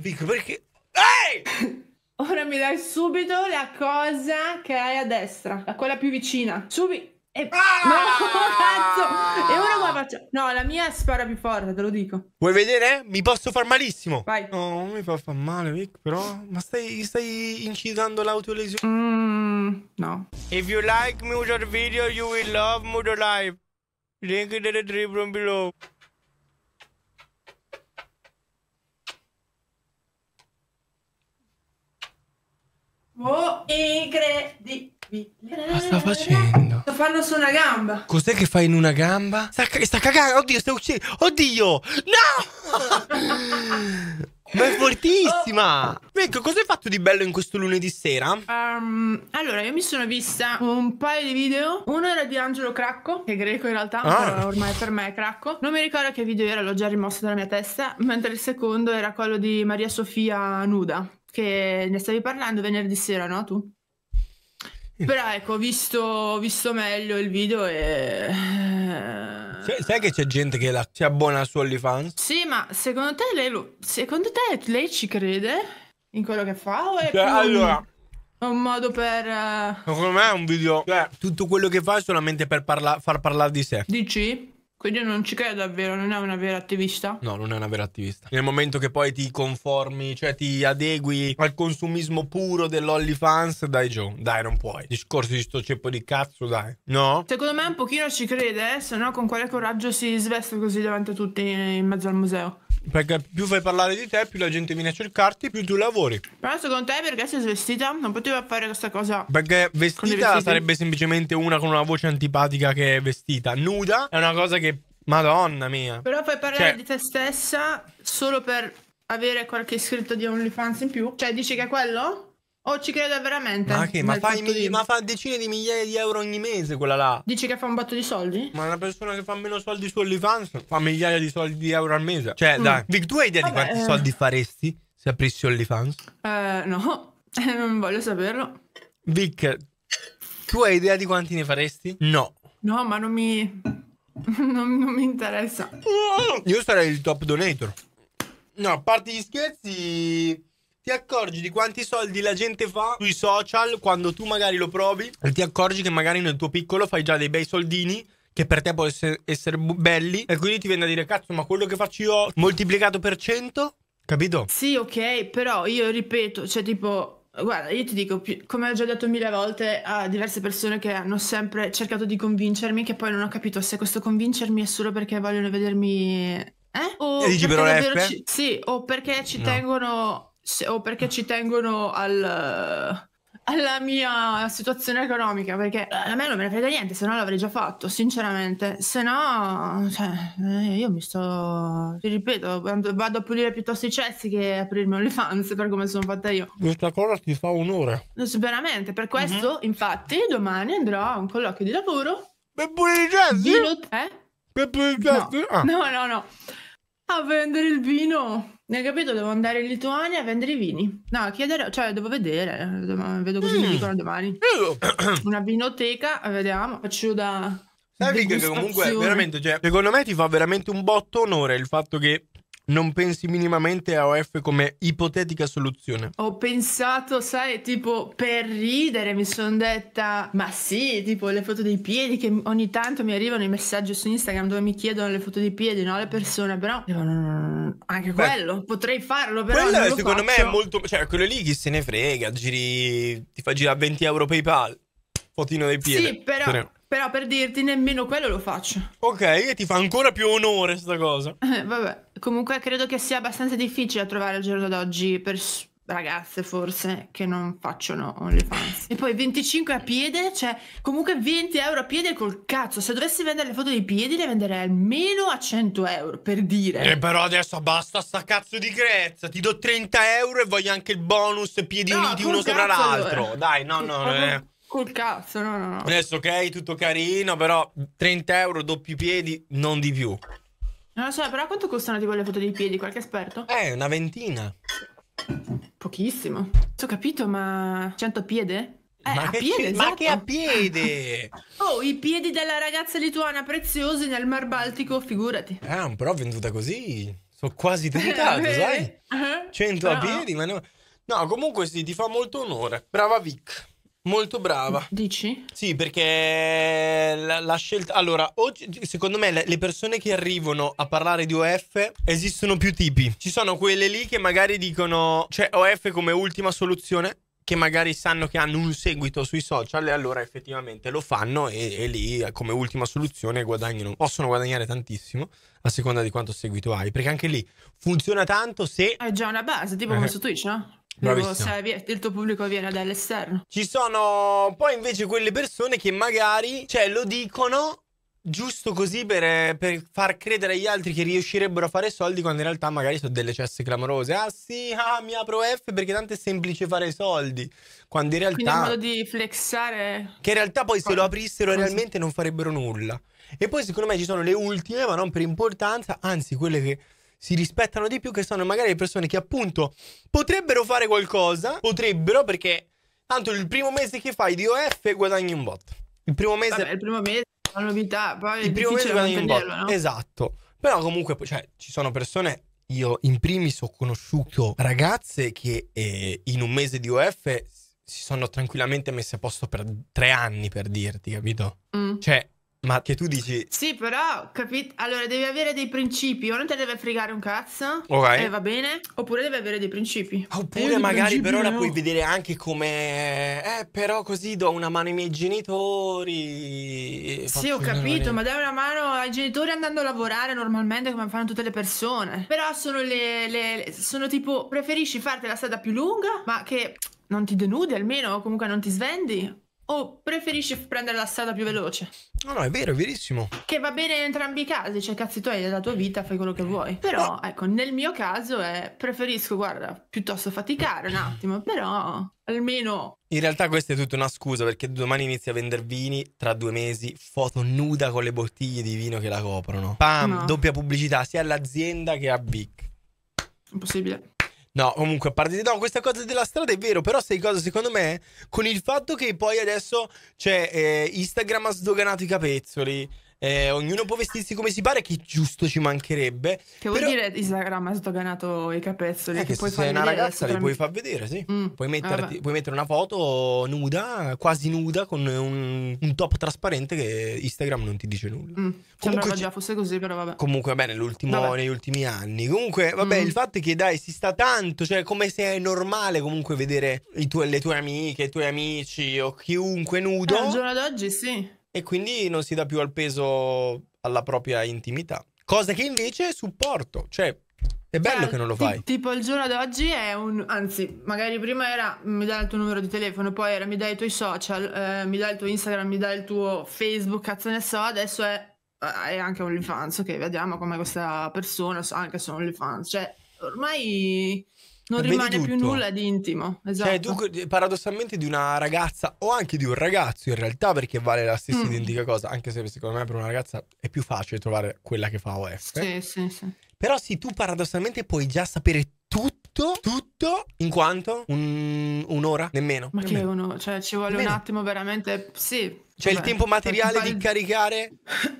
Dico perché... Ehi! Ora mi dai subito la cosa che hai a destra, la quella più vicina. Subito. E... Ah! No, cazzo! E ora qua faccio... No, la mia spara più forte, te lo dico. Vuoi vedere? Mi posso far malissimo. Vai. No, non mi fa far male, Vic, però... Ma stai, stai incitando l'autolesione? Mm, no. If you like Mutor video, you will love Mutor Life. Link in the description below. Ma ah, sta facendo? Sto fanno su una gamba. Cos'è che fa in una gamba? Sta, sta cagando. Oddio, sta uccidendo. Oddio! No! Ma è fortissima! Oh. Ecco, cosa hai fatto di bello in questo lunedì sera? Um, allora, io mi sono vista un paio di video. Uno era di Angelo Cracco, che è greco in realtà, ah. però ormai per me è Cracco. Non mi ricordo che video era, l'ho già rimosso dalla mia testa. Mentre il secondo era quello di Maria Sofia nuda, che ne stavi parlando venerdì sera, no? Tu? Però ecco, ho visto, visto meglio il video e... Eh, sai, sai che c'è gente che la, si abbona su OnlyFans? Sì, ma secondo te lei, secondo te lei ci crede in quello che fa? O è cioè, allora, un modo per... Eh, secondo me è un video... Cioè, tutto quello che fa è solamente per parla- far parlare di sé. Dici? Quindi non ci crede davvero, non è una vera attivista? No, non è una vera attivista. Nel momento che poi ti conformi, cioè ti adegui al consumismo puro dell'OnlyFans, dai Joe, dai non puoi. Discorsi di sto ceppo di cazzo, dai. No? Secondo me un pochino ci crede, eh? se no con quale coraggio si sveste così davanti a tutti in mezzo al museo? Perché più fai parlare di te, più la gente viene a cercarti, più tu lavori. Però secondo te perché sei svestita? Non poteva fare questa cosa. Perché vestita sarebbe semplicemente una con una voce antipatica che è vestita. Nuda è una cosa che. Madonna mia. Però puoi parlare cioè... di te stessa solo per avere qualche iscritto di OnlyFans in più. Cioè, dici che è quello? Oh, ci credo veramente. Ma che? Ma fa, di... ma fa, decine di migliaia di euro ogni mese quella là. Dici che fa un botto di soldi? Ma una persona che fa meno soldi su OnlyFans fa migliaia di soldi di euro al mese. Cioè, mm. dai. Vic, tu hai idea Vabbè, di quanti eh... soldi faresti se aprissi OnlyFans? Eh, no. non voglio saperlo. Vic, tu hai idea di quanti ne faresti? No. No, ma non mi... non, non mi interessa. Io sarei il top donator. No, a parte gli scherzi ti accorgi di quanti soldi la gente fa sui social quando tu magari lo provi e ti accorgi che magari nel tuo piccolo fai già dei bei soldini che per te possono essere belli e quindi ti viene a dire cazzo ma quello che faccio io moltiplicato per 100 capito? Sì ok però io ripeto cioè tipo Guarda, io ti dico, come ho già detto mille volte a diverse persone che hanno sempre cercato di convincermi, che poi non ho capito se questo convincermi è solo perché vogliono vedermi... Eh? O e dici però Ci... Sì, o perché ci no. tengono se, o perché ci tengono al, alla mia situazione economica, perché eh, a me non me ne frega niente, se no l'avrei già fatto, sinceramente. Se no, cioè, eh, io mi sto, ti ripeto, vado a pulire piuttosto i cessi che aprirmi OnlyFans per come sono fatta io. Questa cosa ti fa onore. Veramente, per questo, mm-hmm. infatti, domani andrò a un colloquio di lavoro. Per pulire i cessi? Per pulire i cessi? Ah. no, no, no. A vendere il vino. Nel capito, devo andare in Lituania a vendere i vini. No, chiedere, cioè devo vedere, vedo cosa mm. mi dicono domani. Mm. Una vinoteca, vediamo, faccio da... Sai che comunque veramente, cioè, secondo me ti fa veramente un botto onore il fatto che non pensi minimamente a OF come ipotetica soluzione. Ho pensato, sai, tipo per ridere mi sono detta, ma sì, tipo le foto dei piedi che ogni tanto mi arrivano i messaggi su Instagram dove mi chiedono le foto dei piedi, no? Le persone, però no, no, mm, anche Beh, quello potrei farlo, però quello secondo faccio. me è molto, cioè quello lì chi se ne frega, giri ti fa girare 20 euro PayPal, fotino dei piedi. Sì, però cioè, però per dirti, nemmeno quello lo faccio. Ok, e ti fa ancora più onore questa cosa. Eh, vabbè, comunque credo che sia abbastanza difficile trovare al giorno d'oggi per ragazze forse che non facciano OnlyFans. E poi 25 a piede, cioè comunque 20 euro a piede col cazzo. Se dovessi vendere le foto dei piedi le venderei almeno a 100 euro, per dire. E eh, però adesso basta sta cazzo di grezza, ti do 30 euro e voglio anche il bonus piedi no, uniti uno sopra l'altro. Allora. Dai, no, no, no. Eh. Col cazzo, no, no, no. Adesso ok, tutto carino, però 30 euro, doppi piedi, non di più. Non lo so, però quanto costano tipo le foto dei piedi? Qualche esperto? Eh, una ventina. Pochissimo. Ho capito, ma 100 piede? Eh, ma, che piede, esatto. ma, che a piede? oh, i piedi della ragazza lituana preziosi nel Mar Baltico, figurati. Ah, però venduta così. Sono quasi eh, tentato, sai? 100 eh, no. a piedi, ma no. No, comunque sì, ti fa molto onore. Brava Vic. Molto brava. Dici? Sì, perché la, la scelta... Allora, oggi, secondo me le, persone che arrivano a parlare di OF esistono più tipi. Ci sono quelle lì che magari dicono, cioè OF come ultima soluzione, che magari sanno che hanno un seguito sui social e allora effettivamente lo fanno e, e lì eh, come ultima soluzione guadagnano, possono guadagnare tantissimo a seconda di quanto seguito hai, perché anche lì funziona tanto se... È già una base, tipo eh. come su Twitch, no? Devo, se il tuo pubblico viene dall'esterno. Ci sono poi invece quelle persone che magari cioè, lo dicono giusto così per, per, far credere agli altri che riuscirebbero a fare soldi quando in realtà magari sono delle cesse clamorose. Ah sì, ah, mi apro F perché tanto è semplice fare soldi. Quando in realtà... Quindi è modo di flexare... Che in realtà poi se lo aprissero così. realmente non farebbero nulla. E poi secondo me ci sono le ultime, ma non per importanza, anzi quelle che si rispettano di più, che sono magari le persone che appunto potrebbero fare qualcosa, potrebbero perché tanto il primo mese che fai di OF guadagni un bot. Il primo mese... Vabbè, il primo mese è una novità, poi il primo mese guadagni un bot. No? Esatto. Però comunque cioè, ci sono persone io in primis ho conosciuto ragazze che eh, in un mese di OF si sono tranquillamente messe a posto per tre anni, per dirti, capito? Mm. Cioè, ma che tu dici... Sì, però, capito? Allora, devi avere dei principi. O non te deve fregare un cazzo. Ok. E eh, va bene. Oppure devi avere dei principi. Ah, oppure eh, magari per ora no. puoi vedere anche come... Eh, però così do una mano ai miei genitori. Eh, sì, ho capito. Ma dai una mano ai genitori andando a lavorare normalmente come fanno tutte le persone. Però sono le... le sono tipo... Preferisci farti la strada più lunga, ma che non ti denudi almeno, o comunque non ti svendi, o preferisci prendere la strada più veloce? No, no, è vero, è verissimo. Che va bene in entrambi i casi, cioè cazzo tu hai la tua vita, fai quello che mm. vuoi. Però, no. ecco, nel mio caso è preferisco, guarda, piuttosto faticare un attimo, però almeno... In realtà questa è tutta una scusa perché domani inizia a vendere vini, tra due mesi foto nuda con le bottiglie di vino che la coprono. Pam, no. doppia pubblicità sia all'azienda che a Vic. Impossibile. No, comunque, a parte no, questa cosa della strada è vero, però sai cosa secondo me? Con il fatto che poi adesso, cioè, eh, Instagram ha sdoganato i capezzoli, eh, ognuno può vestirsi come si pare, che giusto ci mancherebbe. Che però... vuol dire Instagram ha sdoganato i capezzoli. Eh, che, se sei una ragazza li puoi far vedere, sì. Mm. Puoi, ah, metterti, puoi, mettere una foto nuda, quasi nuda, con un, un top trasparente che Instagram non ti dice nulla. Mm. Comunque già fosse così, però vabbè. Comunque, bene, negli ultimi anni. Comunque, vabbè, mm. il fatto è che dai, si sta tanto, cioè come se è normale comunque vedere tu- le tue amiche, i tuoi amici o chiunque nudo. Eh, al giorno d'oggi sì e quindi non si dà più al peso alla propria intimità. Cosa che invece supporto, cioè è bello cioè, che non lo fai. Tipo il giorno d'oggi è un... anzi, magari prima era mi dai il tuo numero di telefono, poi era mi dai i tuoi social, eh, mi dai il tuo Instagram, mi dai il tuo Facebook, cazzo ne so, adesso è, eh, è anche OnlyFans, ok, vediamo come questa persona, anche se OnlyFans, cioè ormai non rimane tutto. più nulla di intimo. Cioè, esatto. Cioè, tu paradossalmente di una ragazza o anche di un ragazzo in realtà, perché vale la stessa mm. identica cosa, anche se secondo me per una ragazza è più facile trovare quella che fa OF. Sì, sì, sì. Però sì, tu paradossalmente puoi già sapere tutto, tutto in quanto un, un'ora, nemmeno. Ma nemmeno. che uno, cioè ci vuole nemmeno. un attimo veramente, sì. Cioè Vabbè, il tempo materiale di il... caricare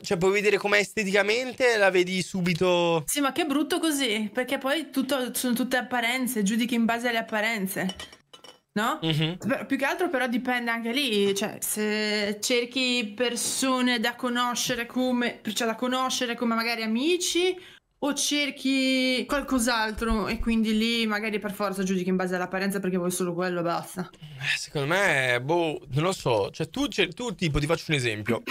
cioè puoi vedere com'è esteticamente la vedi subito. Sì, ma che brutto così, perché poi tutto, sono tutte apparenze, giudichi in base alle apparenze. No? Mm-hmm. Più che altro però dipende anche lì, cioè se cerchi persone da conoscere come, cioè da conoscere come magari amici o cerchi qualcos'altro e quindi lì magari per forza giudichi in base all'apparenza perché vuoi solo quello e basta. Eh, secondo me, boh, non lo so, cioè tu, cioè, tu tipo ti faccio un esempio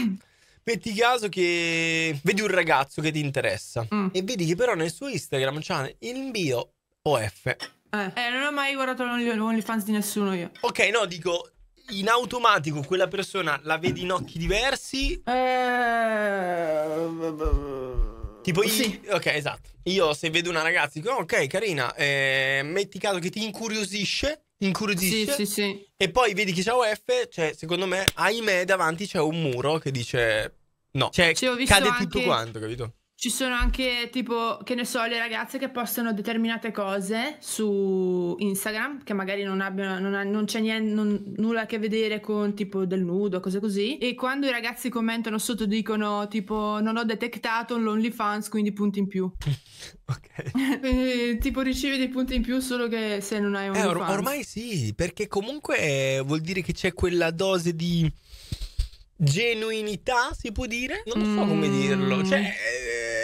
metti caso che vedi un ragazzo che ti interessa mm. e vedi che però nel suo Instagram c'ha in bio OF. Eh. eh, non ho mai guardato l'OnlyFans di nessuno io. Ok, no, dico in automatico quella persona la vedi in occhi diversi. Eh... Tipo io, ok, esatto. Io se vedo una ragazza dico, ok, carina, eh, metti caso che ti incuriosisce, incuriosisce. Sì, sì, sì. E poi vedi che c'è OF, cioè secondo me, ahimè, davanti c'è un muro che dice No, cioè, cade anche... tutto quanto, capito? Ci sono anche tipo, che ne so, le ragazze che postano determinate cose su Instagram, che magari non, abbiano, non, ha, non c'è niente, non, nulla a che vedere con tipo del nudo, cose così. E quando i ragazzi commentano sotto dicono tipo non ho detectato fans, quindi punti in più. ok. quindi tipo ricevi dei punti in più solo che se non hai un... Eh, or- ormai sì, perché comunque vuol dire che c'è quella dose di genuinità, si può dire? Non so come dirlo. Mm. Cioè,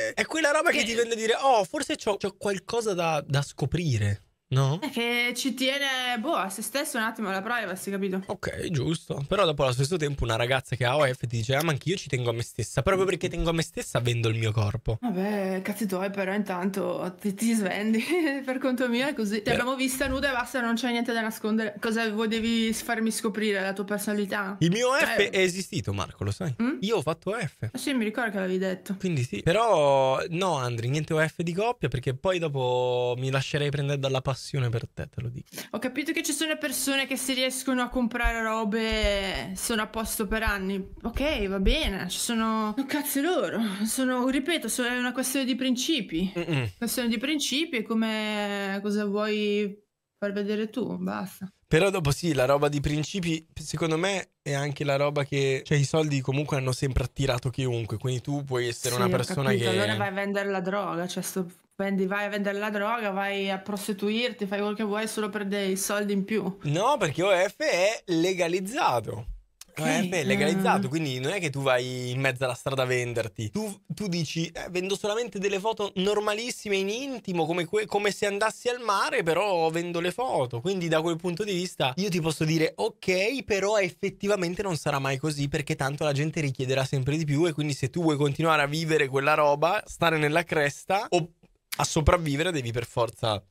eh, è quella roba che, ti eh. vende a dire, oh, forse ho qualcosa da, da scoprire. No? È che ci tiene, boh, a se stesso un attimo la privacy, capito? Ok, giusto. Però dopo allo stesso tempo una ragazza che ha OF ti dice, ah ma anch'io ci tengo a me stessa, proprio mm. perché tengo a me stessa vendo il mio corpo. Vabbè, cazzi tuoi, però intanto ti, ti svendi, per conto mio è così. Ti eh. abbiamo vista nuda e basta, non c'è niente da nascondere. Cosa volevi farmi scoprire, la tua personalità? Il mio OF eh. Cioè, è esistito, Marco, lo sai? Mm? Io ho fatto OF. Ah, eh sì, mi ricordo che l'avevi detto. Quindi sì. Però no, Andri, niente OF di coppia, perché poi dopo mi lascerei prendere dalla passione passione per te, te lo dico. Ho capito che ci sono persone che se riescono a comprare robe sono a posto per anni. Ok, va bene, ci sono... No, cazzo loro. Sono, ripeto, è una questione di principi. Mm -mm. Questione di principi è come cosa vuoi far vedere tu, basta. Però dopo sì, la roba di principi, secondo me, è anche la roba che... Cioè, i soldi comunque hanno sempre attirato chiunque, quindi tu puoi essere sì, una persona che... Allora vai a vendere la droga, cioè sto quindi vai a vendere la droga, vai a prostituirti, fai quello che vuoi solo per dei soldi in più. No, perché OF è legalizzato. Okay. è legalizzato, quindi non è che tu vai in mezzo alla strada a venderti. Tu, tu dici, eh, vendo solamente delle foto normalissime in intimo, come, que- come, se andassi al mare, però vendo le foto. Quindi da quel punto di vista io ti posso dire, ok, però effettivamente non sarà mai così perché tanto la gente richiederà sempre di più e quindi se tu vuoi continuare a vivere quella roba, stare nella cresta oppure a sopravvivere devi per forza...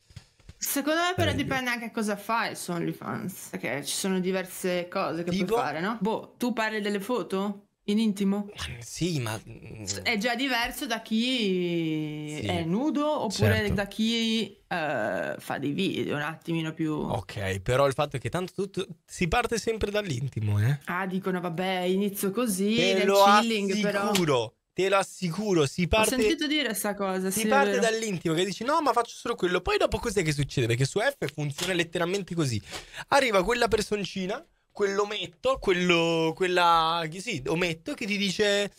Secondo me però eh, dipende anche a cosa fai su OnlyFans, perché ci sono diverse cose che tipo... puoi fare, no? Boh, tu parli delle foto? In intimo? Sì, ma... Mm, è già diverso da chi sì. è nudo oppure certo. da chi uh, fa dei video un attimino più... Ok, però il fatto è che tanto tutto... si parte sempre dall'intimo, eh? Ah, dicono vabbè, inizio così, Te nel lo chilling, assicuro. però... Te lo assicuro, si parte. Ho sentito dire questa cosa. Si sì, parte dall'intimo che dici no, ma faccio solo quello. Poi dopo cos'è che succede? Perché su F funziona letteralmente così. Arriva quella personcina, quell'ometto, quello. quella. sì, ometto che ti dice.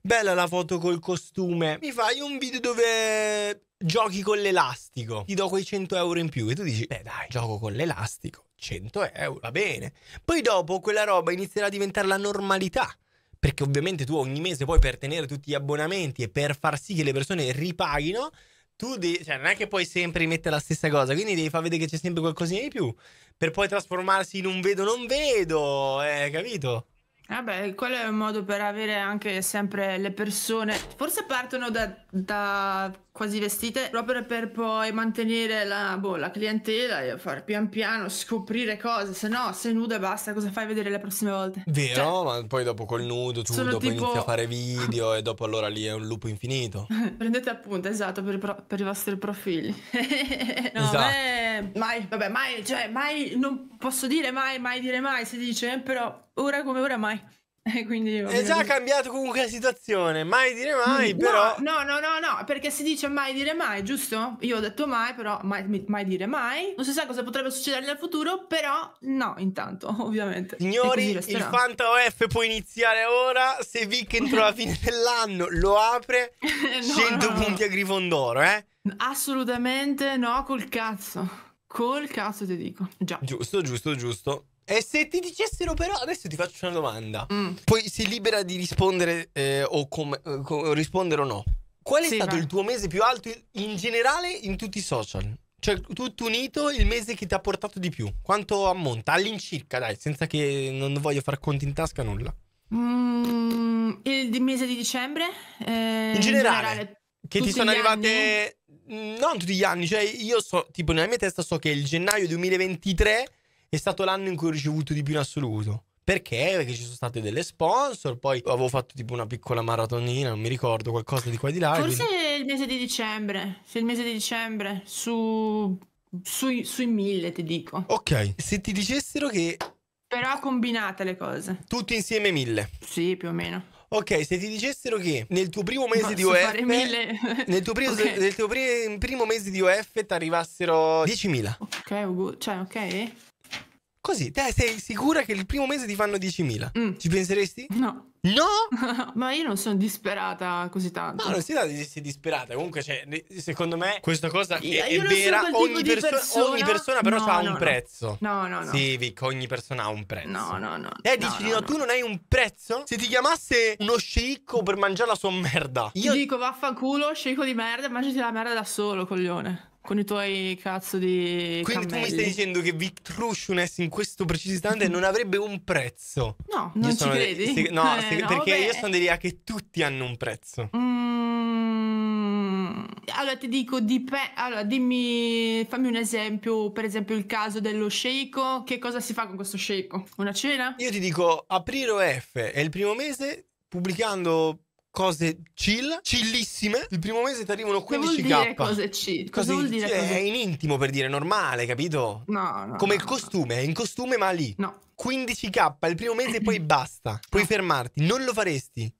Bella la foto col costume. Mi fai un video dove giochi con l'elastico. Ti do quei 100 euro in più. E tu dici, beh dai, gioco con l'elastico. 100 euro, va bene. Poi dopo quella roba inizierà a diventare la normalità perché ovviamente tu ogni mese poi per tenere tutti gli abbonamenti e per far sì che le persone ripaghino, tu devi, cioè non è che puoi sempre rimettere la stessa cosa, quindi devi far vedere che c'è sempre qualcosina di più, per poi trasformarsi in un vedo non vedo, eh, capito? Vabbè, quello è un modo per avere anche sempre le persone. Forse partono da, da quasi vestite proprio per poi mantenere la, boh, la clientela e far pian piano scoprire cose. Se no, sei nudo e basta, cosa fai vedere le prossime volte? Vero, cioè, ma poi dopo col nudo tu dopo tipo... inizi a fare video e dopo allora lì è un lupo infinito. Prendete appunto, esatto, per, pro- per i vostri profili. no, esatto. beh, mai, vabbè, mai, cioè, mai, non posso dire mai, mai dire mai, si dice, però ora come ora mai. Quindi, è già cambiato comunque la situazione, mai dire mai, mm, no, però... No, no, no, no, perché si dice mai dire mai, giusto? Io ho detto mai, però mai, mai dire mai. Non si sa cosa potrebbe succedere nel futuro, però no, intanto, ovviamente. Signori, il Fanta OF può iniziare ora, se Vic entro la fine dell'anno lo apre, no, 100 no, punti a Grifondoro, eh? Assolutamente no, col cazzo. Col cazzo ti dico. Già. Giusto, giusto, giusto. E se ti dicessero però, adesso ti faccio una domanda. Mm. Poi sei libera di rispondere eh, o com- eh, com- rispondere o no. Qual è sì, stato ma... il tuo mese più alto in generale in tutti i social? Cioè, tutto unito, il mese che ti ha portato di più. Quanto ammonta? All'incirca, dai, senza che non voglio far conti in tasca nulla. Mm, il mese di dicembre? Eh, in generale. In generale che ti sono arrivate... Anni? Mm, non tutti gli anni, cioè io so, tipo nella mia testa so che il gennaio 2023 è stato l'anno in cui ho ricevuto di più in assoluto. Perché? Perché ci sono state delle sponsor, poi avevo fatto tipo una piccola maratonina, non mi ricordo, qualcosa di qua e di là. Forse quindi... il mese di dicembre, se il mese di dicembre, su... sui, sui mille ti dico. Ok, se ti dicessero che... Però combinate le cose. Tutti insieme mille. Sì, più o meno. Ok, se ti dicessero che nel tuo primo mese no, di OF, mille... nel, tuo primo, okay. nel tuo primo mese di OF ti arrivassero 10.000. Ok, cioè, ok. Così, te sei sicura che il primo mese ti fanno 10.000? Mm. Ci penseresti? No. No? Ma io non sono disperata così tanto. No, non si tratta di essere disperata. Comunque, cioè, secondo me, questa cosa io, è, io è vera. Ogni, perso- persona... ogni, persona, però no, ha no, un no. prezzo. No, no, no. Sì, Vic, ogni persona ha un prezzo. No, no, no. E eh, dici, no, tu non hai un prezzo? Se ti chiamasse uno sceicco per mangiare la sua merda. Io ti dico, vaffanculo, sceicco di merda, mangiati la merda da solo, coglione con i tuoi cazzo di. Quindi cammelli. tu mi stai dicendo che Victrucian in questo preciso istante non avrebbe un prezzo? No, io non ci credi? Se, no, eh, se, no, perché vabbè. io sono dell'idea che tutti hanno un prezzo. Mm, allora ti dico, di dipe- allora dimmi, fammi un esempio, per esempio il caso dello shake Che cosa si fa con questo shake Una cena? Io ti dico, aprire F è il primo mese pubblicando cose chill, chillissime. Il primo mese ti arrivano 15 k. vuol dire cose chill? Cosa vuol dire È in intimo per dire normale, capito? No, no. Come no, il costume, no. è in costume ma lì. No. 15k il primo mese e poi basta. Puoi fermarti, non lo faresti.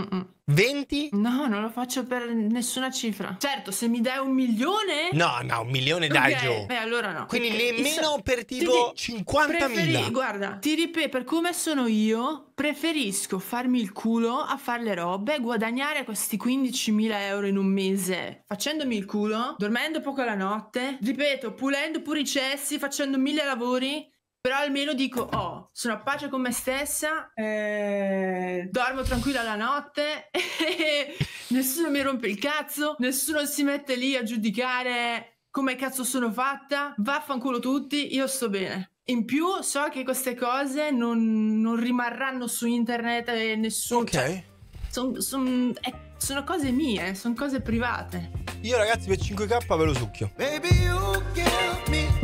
Mm-mm. 20? No, non lo faccio per nessuna cifra. Certo, se mi dai un milione? No, no, un milione okay. dai giù. Beh, allora no. Quindi nemmeno so, per tipo 50.000. Guarda, ti ripeto, per come sono io, preferisco farmi il culo a fare le robe, guadagnare questi 15.000 euro in un mese, facendomi il culo, dormendo poco la notte, ripeto, pulendo pure i cessi, facendo mille lavori però almeno dico, oh, sono a pace con me stessa, eh, dormo tranquilla la notte, nessuno mi rompe il cazzo, nessuno si mette lì a giudicare come cazzo sono fatta, vaffanculo tutti, io sto bene. In più so che queste cose non, non rimarranno su internet e nessuno... Ok. Cioè, son, eh, sono cose mie, sono cose private. Io ragazzi per 5k ve lo succhio. Baby, you give me